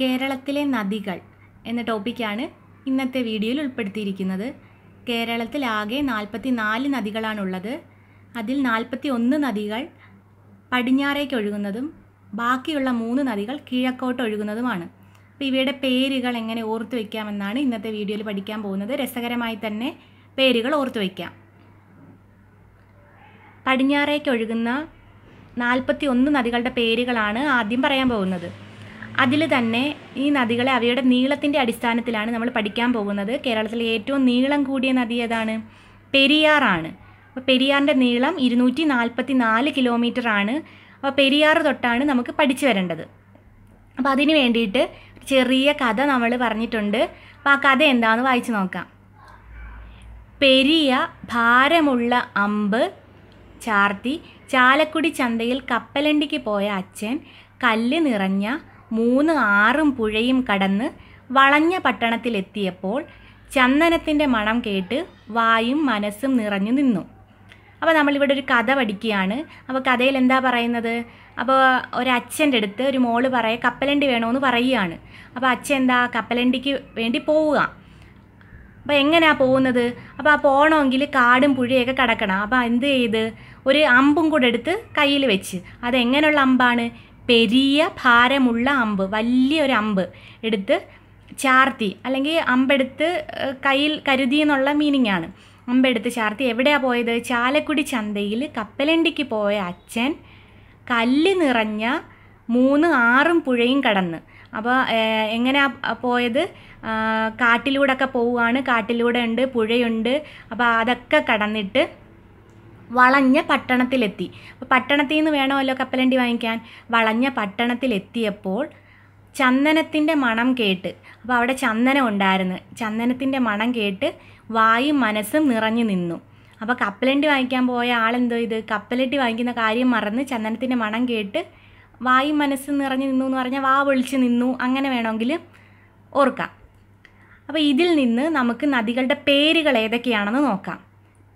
കേരളത്തിലെ നദികൾ എന്ന ടോപ്പിക്കാണ് ഇന്നത്തെ വീഡിയോയിൽ ഉൾപ്പെടുത്തിയിരിക്കുന്നത് കേരളത്തിൽ ആകെ നാൽപ്പത്തി നാല് നദികളാണുള്ളത് അതിൽ നാൽപ്പത്തി ഒന്ന് നദികൾ പടിഞ്ഞാറേക്ക് ഒഴുകുന്നതും ബാക്കിയുള്ള മൂന്ന് നദികൾ കിഴക്കോട്ട് ഒഴുകുന്നതുമാണ് അപ്പോൾ ഇവയുടെ പേരുകൾ എങ്ങനെ ഓർത്തു വയ്ക്കാമെന്നാണ് ഇന്നത്തെ വീഡിയോയിൽ പഠിക്കാൻ പോകുന്നത് രസകരമായി തന്നെ പേരുകൾ ഓർത്തു വയ്ക്കാം പടിഞ്ഞാറേക്ക് ഒഴുകുന്ന നാൽപ്പത്തി ഒന്ന് നദികളുടെ പേരുകളാണ് ആദ്യം പറയാൻ പോകുന്നത് അതിൽ തന്നെ ഈ നദികളെ അവയുടെ നീളത്തിൻ്റെ അടിസ്ഥാനത്തിലാണ് നമ്മൾ പഠിക്കാൻ പോകുന്നത് കേരളത്തിലെ ഏറ്റവും നീളം കൂടിയ നദി ഏതാണ് പെരിയാറാണ് അപ്പോൾ പെരിയാറിൻ്റെ നീളം ഇരുന്നൂറ്റി നാൽപ്പത്തി നാല് കിലോമീറ്റർ ആണ് അപ്പോൾ പെരിയാർ തൊട്ടാണ് നമുക്ക് പഠിച്ചു വരേണ്ടത് അപ്പോൾ അതിന് വേണ്ടിയിട്ട് ചെറിയ കഥ നമ്മൾ പറഞ്ഞിട്ടുണ്ട് അപ്പോൾ ആ കഥ എന്താണെന്ന് വായിച്ചു നോക്കാം പെരിയ ഭാരമുള്ള അമ്പ് ചാർത്തി ചാലക്കുടി ചന്തയിൽ കപ്പലണ്ടിക്ക് പോയ അച്ഛൻ കല്ല് നിറഞ്ഞ മൂന്ന് ആറും പുഴയും കടന്ന് വളഞ്ഞ പട്ടണത്തിലെത്തിയപ്പോൾ ചന്ദനത്തിൻ്റെ മണം കേട്ട് വായും മനസ്സും നിറഞ്ഞു നിന്നു അപ്പോൾ നമ്മളിവിടെ ഒരു കഥ പഠിക്കുകയാണ് അപ്പോൾ കഥയിൽ എന്താ പറയുന്നത് അപ്പോൾ ഒരച്ഛൻ്റെ അടുത്ത് ഒരു മോള് പറയ കപ്പലണ്ടി വേണമെന്ന് പറയുകയാണ് അപ്പോൾ അച്ഛൻ എന്താ കപ്പലണ്ടിക്ക് വേണ്ടി പോവുക അപ്പോൾ എങ്ങനെയാണ് പോകുന്നത് അപ്പോൾ ആ പോകണമെങ്കിൽ കാടും പുഴയൊക്കെ കടക്കണം അപ്പോൾ എന്ത് ചെയ്ത് ഒരു അമ്പും കൂടെ എടുത്ത് കയ്യിൽ വെച്ച് അതെങ്ങനെയുള്ള അമ്പാണ് പെരിയ ഭാരമുള്ള അമ്പ് വലിയൊരു അമ്പ് എടുത്ത് ചാർത്തി അല്ലെങ്കിൽ അമ്പെടുത്ത് കയ്യിൽ കരുതി എന്നുള്ള മീനിങ് ആണ് അമ്പെടുത്ത് ചാർത്തി എവിടെയാണ് പോയത് ചാലക്കുടി ചന്തയിൽ കപ്പലണ്ടിക്ക് പോയ അച്ഛൻ കല്ല് നിറഞ്ഞ മൂന്ന് ആറും പുഴയും കടന്ന് അപ്പോൾ എങ്ങനെയാ പോയത് കാട്ടിലൂടെ ഒക്കെ പോവുകയാണ് കാട്ടിലൂടെ ഉണ്ട് പുഴയുണ്ട് അപ്പോൾ അതൊക്കെ കടന്നിട്ട് വളഞ്ഞ പട്ടണത്തിലെത്തി അപ്പോൾ പട്ടണത്തിൽ നിന്ന് വേണമല്ലോ കപ്പലണ്ടി വാങ്ങിക്കാൻ വളഞ്ഞ പട്ടണത്തിലെത്തിയപ്പോൾ ചന്ദനത്തിൻ്റെ മണം കേട്ട് അപ്പോൾ അവിടെ ചന്ദനം ഉണ്ടായിരുന്നു ചന്ദനത്തിൻ്റെ മണം കേട്ട് വായും മനസ്സും നിറഞ്ഞു നിന്നു അപ്പോൾ കപ്പലണ്ടി വാങ്ങിക്കാൻ പോയ ആളെന്തോ ഇത് കപ്പലണ്ടി വാങ്ങിക്കുന്ന കാര്യം മറന്ന് ചന്ദനത്തിൻ്റെ മണം കേട്ട് വായും മനസ്സും നിറഞ്ഞു നിന്നു എന്ന് പറഞ്ഞാൽ വാ വിളിച്ച് നിന്നു അങ്ങനെ വേണമെങ്കിൽ ഓർക്കാം അപ്പോൾ ഇതിൽ നിന്ന് നമുക്ക് നദികളുടെ പേരുകൾ ഏതൊക്കെയാണെന്ന് നോക്കാം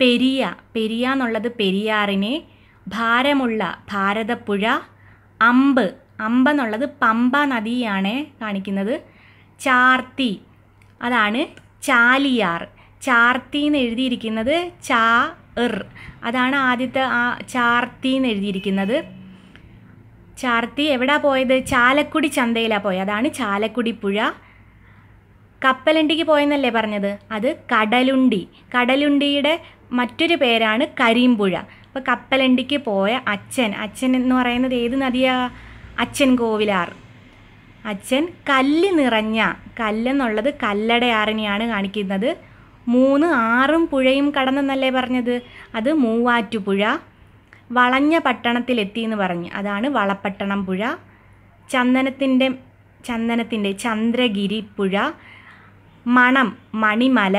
പെരിയ പെരിയ എന്നുള്ളത് പെരിയാറിനെ ഭാരമുള്ള ഭാരതപ്പുഴ അമ്പ് അമ്പ് എന്നുള്ളത് പമ്പ നദിയാണ് കാണിക്കുന്നത് ചാർത്തി അതാണ് ചാലിയാർ ചാർത്തി എന്ന് എഴുതിയിരിക്കുന്നത് ചാ ഇർ അതാണ് ആദ്യത്തെ ആ ചാർത്തി എന്ന് എഴുതിയിരിക്കുന്നത് ചാർത്തി എവിടാ പോയത് ചാലക്കുടി ചന്തയിലാണ് പോയത് അതാണ് ചാലക്കുടി പുഴ കപ്പലണ്ടിക്ക് പോയെന്നല്ലേ പറഞ്ഞത് അത് കടലുണ്ടി കടലുണ്ടിയുടെ മറ്റൊരു പേരാണ് കരീംപുഴ അപ്പോൾ കപ്പലണ്ടിക്ക് പോയ അച്ഛൻ അച്ഛൻ എന്ന് പറയുന്നത് ഏത് നദിയാ അച്ഛൻ കോവിലാർ അച്ഛൻ കല്ല് നിറഞ്ഞ കല്ലെന്നുള്ളത് കല്ലടയാറിനെയാണ് കാണിക്കുന്നത് മൂന്ന് ആറും പുഴയും കടന്നെന്നല്ലേ പറഞ്ഞത് അത് മൂവാറ്റുപുഴ വളഞ്ഞ പട്ടണത്തിലെത്തി എന്ന് പറഞ്ഞു അതാണ് വളപ്പട്ടണം പുഴ ചന്ദനത്തിൻ്റെ ചന്ദനത്തിൻ്റെ ചന്ദ്രഗിരി പുഴ മണം മണിമല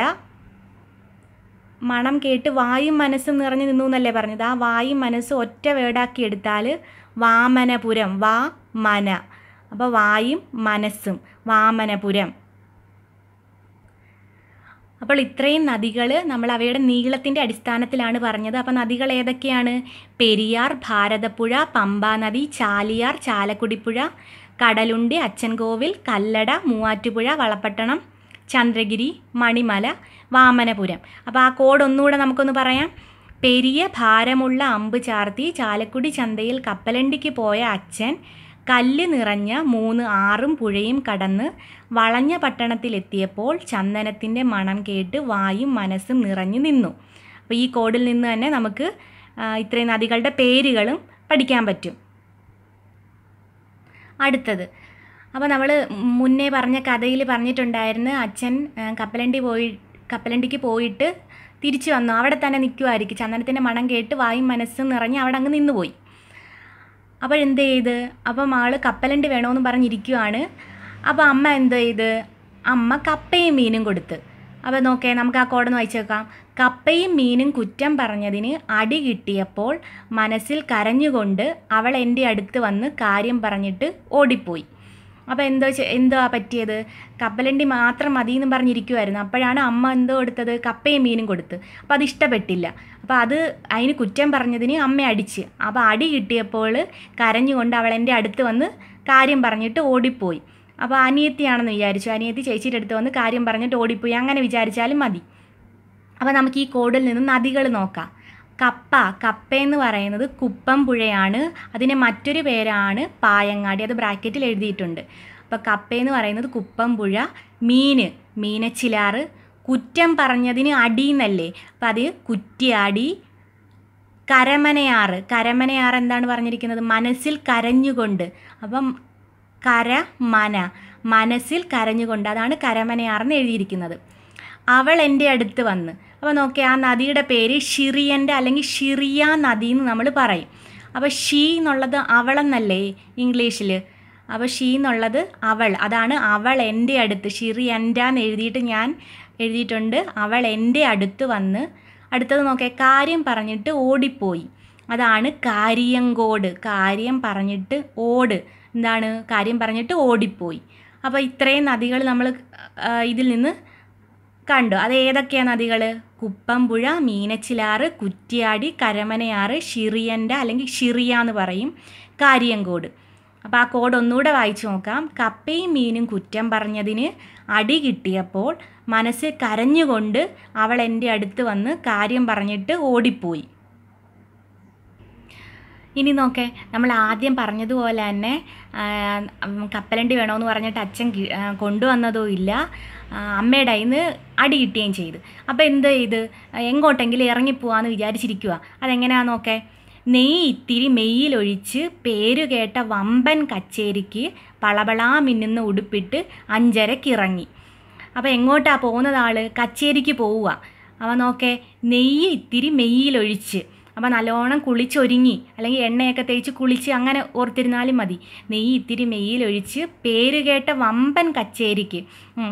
മണം കേട്ട് വായും മനസ്സും നിറഞ്ഞു നിന്നു എന്നല്ലേ പറഞ്ഞത് ആ വായും മനസ്സും ഒറ്റ വേടാക്കി എടുത്താൽ വാമനപുരം വാ മന അപ്പോൾ വായും മനസ്സും വാമനപുരം അപ്പോൾ ഇത്രയും നദികൾ നമ്മൾ അവയുടെ നീളത്തിൻ്റെ അടിസ്ഥാനത്തിലാണ് പറഞ്ഞത് അപ്പോൾ നദികൾ ഏതൊക്കെയാണ് പെരിയാർ ഭാരതപ്പുഴ പമ്പാനദി നദി ചാലിയാർ ചാലക്കുടിപ്പുഴ കടലുണ്ടി അച്ചൻകോവിൽ കല്ലട മൂവാറ്റുപുഴ വളപ്പട്ടണം ചന്ദ്രഗിരി മണിമല വാമനപുരം അപ്പോൾ ആ കോഡ് ഒന്നുകൂടെ നമുക്കൊന്ന് പറയാം പെരിയ ഭാരമുള്ള അമ്പ് ചാർത്തി ചാലക്കുടി ചന്തയിൽ കപ്പലണ്ടിക്ക് പോയ അച്ഛൻ കല്ല് നിറഞ്ഞ മൂന്ന് ആറും പുഴയും കടന്ന് വളഞ്ഞ പട്ടണത്തിലെത്തിയപ്പോൾ ചന്ദനത്തിൻ്റെ മണം കേട്ട് വായും മനസ്സും നിറഞ്ഞു നിന്നു അപ്പോൾ ഈ കോഡിൽ നിന്ന് തന്നെ നമുക്ക് ഇത്രയും നദികളുടെ പേരുകളും പഠിക്കാൻ പറ്റും അടുത്തത് അപ്പോൾ നമ്മൾ മുന്നേ പറഞ്ഞ കഥയിൽ പറഞ്ഞിട്ടുണ്ടായിരുന്നു അച്ഛൻ കപ്പലണ്ടി പോയി കപ്പലണ്ടിക്ക് പോയിട്ട് തിരിച്ചു വന്നു അവിടെ തന്നെ നിൽക്കുമായിരിക്കും ചന്ദനത്തിൻ്റെ മണം കേട്ട് വായും മനസ്സും നിറഞ്ഞ് അവിടെ അങ്ങ് നിന്നുപോയി അപ്പോൾ എന്ത് ചെയ്ത് അപ്പം ആൾ കപ്പലണ്ടി വേണമെന്ന് പറഞ്ഞിരിക്കുവാണ് അപ്പോൾ അമ്മ എന്ത് ചെയ്ത് അമ്മ കപ്പയും മീനും കൊടുത്ത് അപ്പോൾ നോക്കേ നമുക്ക് ആ കോടന്ന് വായിച്ചു നോക്കാം കപ്പയും മീനും കുറ്റം പറഞ്ഞതിന് അടി കിട്ടിയപ്പോൾ മനസ്സിൽ കരഞ്ഞുകൊണ്ട് അവൾ എൻ്റെ അടുത്ത് വന്ന് കാര്യം പറഞ്ഞിട്ട് ഓടിപ്പോയി അപ്പോൾ എന്തോ എന്തോ പറ്റിയത് കപ്പലണ്ടി മാത്രം മതി എന്നും പറഞ്ഞിരിക്കുമായിരുന്നു അപ്പോഴാണ് അമ്മ എന്തോ എടുത്തത് കപ്പയും മീനും കൊടുത്ത് അപ്പോൾ അത് ഇഷ്ടപ്പെട്ടില്ല അപ്പോൾ അത് അതിന് കുറ്റം പറഞ്ഞതിന് അമ്മ അടിച്ച് അപ്പോൾ അടി കിട്ടിയപ്പോൾ കരഞ്ഞുകൊണ്ട് അവൾ എൻ്റെ അടുത്ത് വന്ന് കാര്യം പറഞ്ഞിട്ട് ഓടിപ്പോയി അപ്പോൾ അനിയത്തിയാണെന്ന് വിചാരിച്ചു അനിയത്തി ചേച്ചിയുടെ അടുത്ത് വന്ന് കാര്യം പറഞ്ഞിട്ട് ഓടിപ്പോയി അങ്ങനെ വിചാരിച്ചാലും മതി അപ്പോൾ നമുക്ക് ഈ കോഡിൽ നിന്ന് നദികൾ നോക്കാം കപ്പ എന്ന് പറയുന്നത് കുപ്പം പുഴയാണ് അതിൻ്റെ മറ്റൊരു പേരാണ് പായങ്ങാടി അത് ബ്രാക്കറ്റിൽ എഴുതിയിട്ടുണ്ട് അപ്പോൾ എന്ന് പറയുന്നത് കുപ്പം പുഴ മീൻ മീനച്ചിലാറ് കുറ്റം പറഞ്ഞതിന് എന്നല്ലേ അപ്പം അത് കുറ്റിയാടി കരമനയാറ് കരമനയാറ് എന്താണ് പറഞ്ഞിരിക്കുന്നത് മനസ്സിൽ കരഞ്ഞുകൊണ്ട് അപ്പം കര മന മനസ്സിൽ കരഞ്ഞുകൊണ്ട് അതാണ് കരമനയാറെന്ന് എഴുതിയിരിക്കുന്നത് അവൾ എൻ്റെ അടുത്ത് വന്ന് അപ്പോൾ നോക്കി ആ നദിയുടെ പേര് ഷിറിയൻ്റെ അല്ലെങ്കിൽ ഷിറിയ നദി എന്ന് നമ്മൾ പറയും അപ്പോൾ ഷീ എന്നുള്ളത് അവളെന്നല്ലേ ഇംഗ്ലീഷിൽ അപ്പോൾ ഷീ എന്നുള്ളത് അവൾ അതാണ് അവൾ എൻ്റെ അടുത്ത് ഷിറി എൻ്റെ എന്ന് എഴുതിയിട്ട് ഞാൻ എഴുതിയിട്ടുണ്ട് അവൾ എൻ്റെ അടുത്ത് വന്ന് അടുത്തത് നോക്കിയാൽ കാര്യം പറഞ്ഞിട്ട് ഓടിപ്പോയി അതാണ് കാര്യങ്കോട് കാര്യം പറഞ്ഞിട്ട് ഓട് എന്താണ് കാര്യം പറഞ്ഞിട്ട് ഓടിപ്പോയി അപ്പോൾ ഇത്രയും നദികൾ നമ്മൾ ഇതിൽ നിന്ന് കണ്ടു അത് ഏതൊക്കെയാണ് നദികൾ കുപ്പംപുഴ മീനച്ചിലാറ് കുറ്റിയാടി കരമനയാറ് ഷിറിയൻ്റെ അല്ലെങ്കിൽ ഷിറിയ എന്ന് പറയും കാര്യങ്കോട് അപ്പോൾ ആ കോഡ് ഒന്നുകൂടെ വായിച്ചു നോക്കാം കപ്പയും മീനും കുറ്റം പറഞ്ഞതിന് അടി കിട്ടിയപ്പോൾ മനസ്സ് കരഞ്ഞുകൊണ്ട് അവൾ എൻ്റെ അടുത്ത് വന്ന് കാര്യം പറഞ്ഞിട്ട് ഓടിപ്പോയി ഇനി നോക്കേ നമ്മൾ ആദ്യം പറഞ്ഞതുപോലെ തന്നെ കപ്പലണ്ടി വേണമെന്ന് പറഞ്ഞിട്ട് അച്ഛൻ കൊണ്ടുവന്നതോ ഇല്ല അമ്മയുടെ കയ്യിൽ നിന്ന് അടി കിട്ടുകയും ചെയ്ത് അപ്പോൾ എന്ത് ചെയ്ത് എങ്ങോട്ടെങ്കിലും ഇറങ്ങിപ്പോവാന്ന് വിചാരിച്ചിരിക്കുക അതെങ്ങനെയാണെന്നൊക്കെ നെയ്യ് ഇത്തിരി മെയ്യിലൊഴിച്ച് പേരുകേട്ട വമ്പൻ കച്ചേരിക്ക് പളപളാ മിന്നുന്ന ഉടുപ്പിട്ട് അഞ്ചരക്കിറങ്ങി അപ്പോൾ എങ്ങോട്ടാണ് പോകുന്നതാൾ കച്ചേരിക്ക് പോവുക അവ നോക്കെ നെയ്യ് ഇത്തിരി മെയ്യിലൊഴിച്ച് അപ്പോൾ നല്ലോണം കുളിച്ചൊരുങ്ങി അല്ലെങ്കിൽ എണ്ണയൊക്കെ തേച്ച് കുളിച്ച് അങ്ങനെ ഓർത്തിരുന്നാലും മതി നെയ്യ് ഇത്തിരി മെയ്യിലൊഴിച്ച് പേര് കേട്ട വമ്പൻ കച്ചേരിക്ക്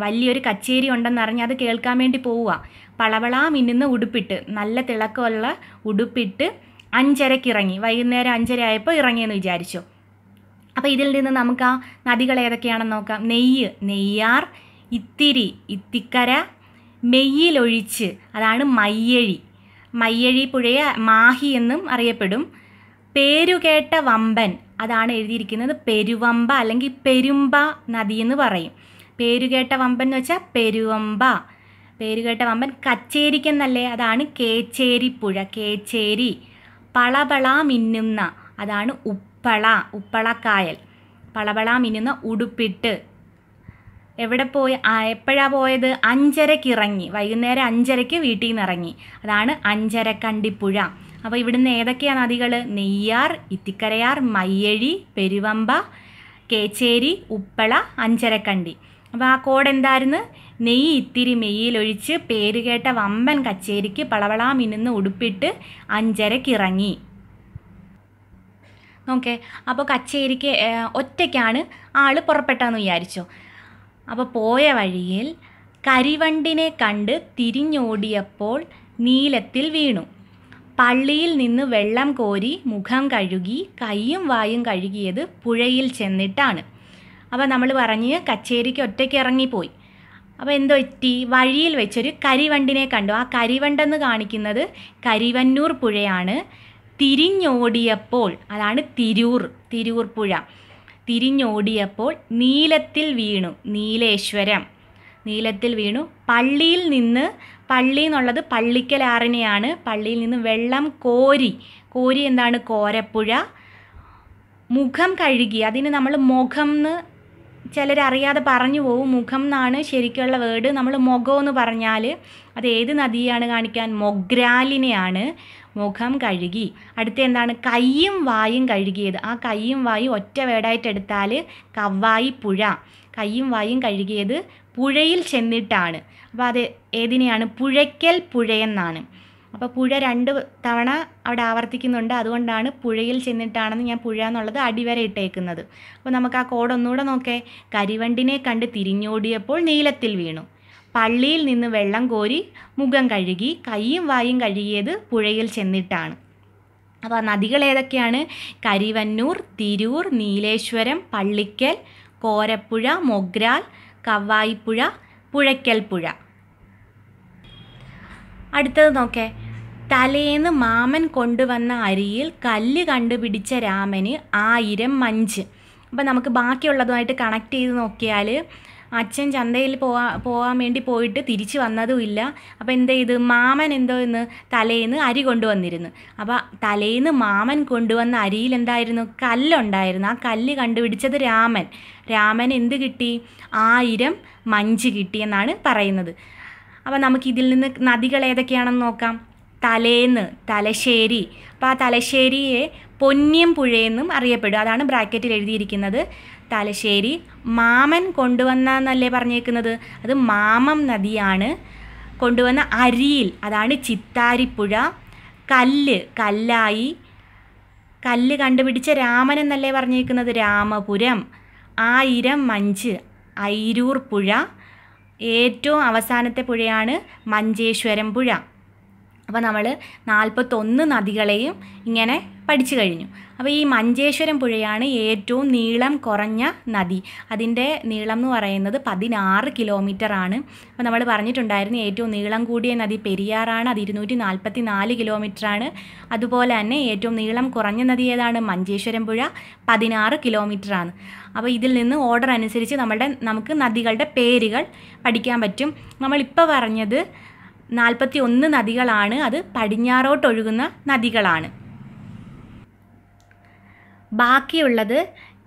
വലിയൊരു കച്ചേരി ഉണ്ടെന്നറിഞ്ഞ് അത് കേൾക്കാൻ വേണ്ടി പോവുക പളവളാ മിന്നുന്ന ഉടുപ്പിട്ട് നല്ല തിളക്കമുള്ള ഉടുപ്പിട്ട് അഞ്ചരക്കിറങ്ങി വൈകുന്നേരം അഞ്ചര ആയപ്പോൾ ഇറങ്ങിയെന്ന് വിചാരിച്ചു അപ്പോൾ ഇതിൽ നിന്ന് നമുക്ക് ആ നദികൾ ഏതൊക്കെയാണെന്ന് നോക്കാം നെയ്യ് നെയ്യാർ ഇത്തിരി ഇത്തിക്കര മെയ്യിലൊഴിച്ച് അതാണ് മയ്യഴി മയ്യഴി പുഴയെ മാഹി എന്നും അറിയപ്പെടും പേരുകേട്ട വമ്പൻ അതാണ് എഴുതിയിരിക്കുന്നത് പെരുവമ്പ അല്ലെങ്കിൽ പെരുമ്പ നദി എന്ന് പറയും പേരുകേട്ട വമ്പൻ എന്ന് വെച്ചാൽ പെരുവമ്പ പേരുകേട്ട വമ്പൻ കച്ചേരിക്കെന്നല്ലേ അതാണ് കേച്ചേരി പുഴ കേച്ചേരി പളപള മിന്നുന്ന അതാണ് ഉപ്പള ഉപ്പളക്കായൽ പളപള മിന്നുന്ന ഉടുപ്പിട്ട് എവിടെ പോയി എപ്പോഴാണ് പോയത് അഞ്ചരയ്ക്ക് ഇറങ്ങി വൈകുന്നേരം അഞ്ചരയ്ക്ക് വീട്ടിൽ നിന്ന് ഇറങ്ങി അതാണ് അഞ്ചരക്കണ്ടിപ്പുഴ അപ്പോൾ ഇവിടുന്ന് ഏതൊക്കെയാണ് നദികൾ നെയ്യാർ ഇത്തിക്കരയാർ മയ്യഴി പെരുവമ്പ കേച്ചേരി ഉപ്പള അഞ്ചരക്കണ്ടി അപ്പോൾ ആ കോഡ് എന്തായിരുന്നു നെയ്യ് ഇത്തിരി മെയ്യിലൊഴിച്ച് പേരുകേട്ട വമ്പൻ കച്ചേരിക്ക് പളവളാ മിന്നുന്ന ഉടുപ്പിട്ട് അഞ്ചരക്കിറങ്ങി ഓക്കെ അപ്പോൾ കച്ചേരിക്ക് ഒറ്റയ്ക്കാണ് ആൾ പുറപ്പെട്ടതെന്ന് വിചാരിച്ചോ അപ്പോൾ പോയ വഴിയിൽ കരിവണ്ടിനെ കണ്ട് തിരിഞ്ഞോടിയപ്പോൾ നീലത്തിൽ വീണു പള്ളിയിൽ നിന്ന് വെള്ളം കോരി മുഖം കഴുകി കൈയും വായും കഴുകിയത് പുഴയിൽ ചെന്നിട്ടാണ് അപ്പോൾ നമ്മൾ പറഞ്ഞ് കച്ചേരിക്ക് ഒറ്റയ്ക്ക് ഇറങ്ങിപ്പോയി അപ്പോൾ എന്തോ എത്തി വഴിയിൽ വെച്ചൊരു കരിവണ്ടിനെ കണ്ടു ആ കരിവണ്ടെന്ന് കാണിക്കുന്നത് കരിവന്നൂർ പുഴയാണ് തിരിഞ്ഞോടിയപ്പോൾ അതാണ് തിരൂർ തിരൂർ പുഴ തിരിഞ്ഞോടിയപ്പോൾ നീലത്തിൽ വീണു നീലേശ്വരം നീലത്തിൽ വീണു പള്ളിയിൽ നിന്ന് പള്ളി എന്നുള്ളത് പള്ളിക്കലാറിനെയാണ് പള്ളിയിൽ നിന്ന് വെള്ളം കോരി കോരി എന്താണ് കോരപ്പുഴ മുഖം കഴുകി അതിന് നമ്മൾ മുഖം എന്ന് ചിലരറിയാതെ പറഞ്ഞു പോകും മുഖം എന്നാണ് ശരിക്കുള്ള വേർഡ് നമ്മൾ എന്ന് പറഞ്ഞാൽ അത് ഏത് നദിയാണ് കാണിക്കാൻ മൊഗ്രാലിനെയാണ് മുഖം കഴുകി അടുത്ത എന്താണ് കൈയും വായും കഴുകിയത് ആ കൈയും വായും ഒറ്റ വേടായിട്ട് എടുത്താൽ കവ്വായി പുഴ കൈയും വായും കഴുകിയത് പുഴയിൽ ചെന്നിട്ടാണ് അപ്പോൾ അത് ഏതിനെയാണ് പുഴയ്ക്കൽ പുഴയെന്നാണ് അപ്പോൾ പുഴ രണ്ട് തവണ അവിടെ ആവർത്തിക്കുന്നുണ്ട് അതുകൊണ്ടാണ് പുഴയിൽ ചെന്നിട്ടാണെന്ന് ഞാൻ പുഴ എന്നുള്ളത് അടിവരെ ഇട്ടേക്കുന്നത് അപ്പോൾ നമുക്ക് ആ കോഡ് ഒന്നുകൂടെ നോക്കേ കരിവണ്ടിനെ കണ്ട് തിരിഞ്ഞോടിയപ്പോൾ നീലത്തിൽ വീണു പള്ളിയിൽ നിന്ന് വെള്ളം കോരി മുഖം കഴുകി കൈയും വായും കഴുകിയത് പുഴയിൽ ചെന്നിട്ടാണ് അപ്പോൾ നദികൾ ഏതൊക്കെയാണ് കരിവന്നൂർ തിരൂർ നീലേശ്വരം പള്ളിക്കൽ കോരപ്പുഴ മൊഗ്രാൽ കവായിപ്പുഴ പുഴയ്ക്കൽ പുഴ അടുത്തത് നോക്കേ തലേന്ന് മാമൻ കൊണ്ടുവന്ന അരിയിൽ കല്ല് കണ്ടുപിടിച്ച രാമന് ആയിരം മഞ്ച് അപ്പം നമുക്ക് ബാക്കിയുള്ളതുമായിട്ട് കണക്ട് ചെയ്ത് നോക്കിയാൽ അച്ഛൻ ചന്തയിൽ പോവാ പോകാൻ വേണ്ടി പോയിട്ട് തിരിച്ചു വന്നതുമില്ല അപ്പോൾ എന്ത് ചെയ്ത് മാമൻ എന്തോ എന്ന് തലേന്ന് അരി കൊണ്ടുവന്നിരുന്നു അപ്പോൾ തലേന്ന് മാമൻ കൊണ്ടുവന്ന അരിയിൽ എന്തായിരുന്നു കല്ലുണ്ടായിരുന്നു ആ കല്ല് കണ്ടുപിടിച്ചത് രാമൻ രാമൻ എന്ത് കിട്ടി ആയിരം മഞ്ച് എന്നാണ് പറയുന്നത് അപ്പോൾ ഇതിൽ നിന്ന് നദികൾ ഏതൊക്കെയാണെന്ന് നോക്കാം തലേന്ന് തലശ്ശേരി അപ്പോൾ ആ തലശ്ശേരിയെ പൊന്നിയം പുഴയെന്നും അറിയപ്പെടും അതാണ് ബ്രാക്കറ്റിൽ എഴുതിയിരിക്കുന്നത് തലശ്ശേരി മാമൻ കൊണ്ടുവന്നല്ലേ പറഞ്ഞേക്കുന്നത് അത് മാമം നദിയാണ് കൊണ്ടുവന്ന അരിയിൽ അതാണ് ചിത്താരിപ്പുഴ കല്ല് കല്ലായി കല്ല് കണ്ടുപിടിച്ച രാമൻ എന്നല്ലേ പറഞ്ഞേക്കുന്നത് രാമപുരം ആയിരം മഞ്ച് ഐരൂർ പുഴ ഏറ്റവും അവസാനത്തെ പുഴയാണ് മഞ്ചേശ്വരം പുഴ അപ്പോൾ നമ്മൾ നാൽപ്പത്തൊന്ന് നദികളെയും ഇങ്ങനെ പഠിച്ചു കഴിഞ്ഞു അപ്പോൾ ഈ മഞ്ചേശ്വരം പുഴയാണ് ഏറ്റവും നീളം കുറഞ്ഞ നദി അതിൻ്റെ നീളം എന്ന് പറയുന്നത് പതിനാറ് ആണ് അപ്പോൾ നമ്മൾ പറഞ്ഞിട്ടുണ്ടായിരുന്നു ഏറ്റവും നീളം കൂടിയ നദി പെരിയാറാണ് അത് ഇരുന്നൂറ്റി നാൽപ്പത്തി നാല് കിലോമീറ്ററാണ് അതുപോലെ തന്നെ ഏറ്റവും നീളം കുറഞ്ഞ നദി ഏതാണ് മഞ്ചേശ്വരം പുഴ പതിനാറ് ആണ് അപ്പോൾ ഇതിൽ നിന്ന് ഓർഡർ അനുസരിച്ച് നമ്മുടെ നമുക്ക് നദികളുടെ പേരുകൾ പഠിക്കാൻ പറ്റും നമ്മളിപ്പോൾ പറഞ്ഞത് നാൽപ്പത്തി ഒന്ന് നദികളാണ് അത് പടിഞ്ഞാറോട്ടൊഴുകുന്ന നദികളാണ് ബാക്കിയുള്ളത്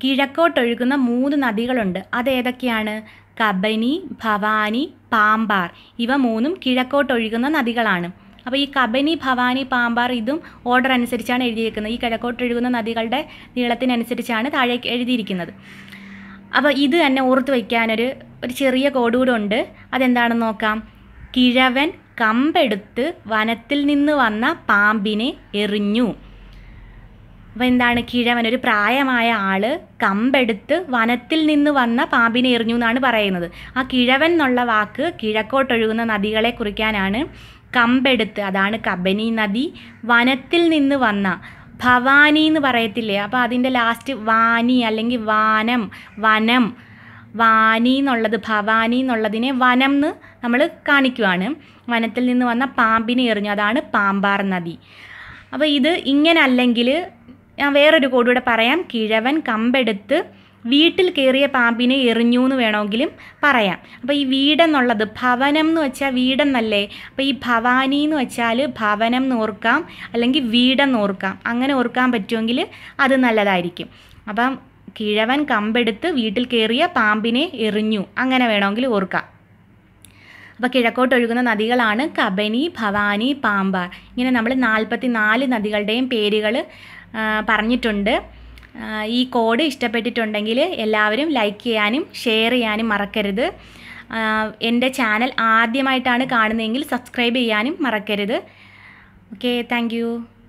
കിഴക്കോട്ടൊഴുകുന്ന മൂന്ന് നദികളുണ്ട് അതേതൊക്കെയാണ് കബനി ഭവാനി പാമ്പാർ ഇവ മൂന്നും കിഴക്കോട്ടൊഴുകുന്ന നദികളാണ് അപ്പോൾ ഈ കബനി ഭവാനി പാമ്പാർ ഇതും ഓർഡർ അനുസരിച്ചാണ് എഴുതിയിരിക്കുന്നത് ഈ കിഴക്കോട്ടൊഴുകുന്ന നദികളുടെ നീളത്തിനനുസരിച്ചാണ് താഴേക്ക് എഴുതിയിരിക്കുന്നത് അപ്പോൾ ഇത് തന്നെ ഓർത്ത് വയ്ക്കാനൊരു ഒരു ചെറിയ കോഡ് ഉണ്ട് അതെന്താണെന്ന് നോക്കാം കിഴവൻ കമ്പെടുത്ത് വനത്തിൽ നിന്ന് വന്ന പാമ്പിനെ എറിഞ്ഞു അപ്പോൾ എന്താണ് കിഴവൻ ഒരു പ്രായമായ ആൾ കമ്പെടുത്ത് വനത്തിൽ നിന്ന് വന്ന പാമ്പിനെ എറിഞ്ഞു എന്നാണ് പറയുന്നത് ആ കിഴവൻ എന്നുള്ള വാക്ക് കിഴക്കോട്ടൊഴുകുന്ന നദികളെ കുറിക്കാനാണ് കമ്പെടുത്ത് അതാണ് കബനി നദി വനത്തിൽ നിന്ന് വന്ന ഭവാനി എന്ന് പറയത്തില്ലേ അപ്പോൾ അതിൻ്റെ ലാസ്റ്റ് വാനി അല്ലെങ്കിൽ വാനം വനം വാനി എന്നുള്ളത് ഭവാനി എന്നുള്ളതിനെ വനം എന്ന് നമ്മൾ കാണിക്കുവാണ് വനത്തിൽ നിന്ന് വന്ന പാമ്പിനെ എറിഞ്ഞു അതാണ് പാമ്പാർ നദി അപ്പോൾ ഇത് ഇങ്ങനെ അല്ലെങ്കിൽ ഞാൻ വേറൊരു കോഡ് കൂടെ പറയാം കിഴവൻ കമ്പെടുത്ത് വീട്ടിൽ കയറിയ പാമ്പിനെ എറിഞ്ഞു എന്ന് വേണമെങ്കിലും പറയാം അപ്പോൾ ഈ വീടെന്നുള്ളത് ഭവനം എന്ന് വെച്ചാൽ വീടെന്നല്ലേ അപ്പോൾ ഈ ഭവാനി എന്ന് വെച്ചാൽ ഭവനം എന്ന് ഓർക്കാം അല്ലെങ്കിൽ വീടെന്ന് ഓർക്കാം അങ്ങനെ ഓർക്കാൻ പറ്റുമെങ്കിൽ അത് നല്ലതായിരിക്കും അപ്പം കിഴവൻ കമ്പെടുത്ത് വീട്ടിൽ കയറിയ പാമ്പിനെ എറിഞ്ഞു അങ്ങനെ വേണമെങ്കിൽ ഓർക്കാം അപ്പോൾ കിഴക്കോട്ട് ഒഴുകുന്ന നദികളാണ് കബനി ഭവാനി പാമ്പ ഇങ്ങനെ നമ്മൾ നാൽപ്പത്തി നാല് നദികളുടെയും പേരുകൾ പറഞ്ഞിട്ടുണ്ട് ഈ കോഡ് ഇഷ്ടപ്പെട്ടിട്ടുണ്ടെങ്കിൽ എല്ലാവരും ലൈക്ക് ചെയ്യാനും ഷെയർ ചെയ്യാനും മറക്കരുത് എൻ്റെ ചാനൽ ആദ്യമായിട്ടാണ് കാണുന്നതെങ്കിൽ സബ്സ്ക്രൈബ് ചെയ്യാനും മറക്കരുത് ഓക്കെ താങ്ക്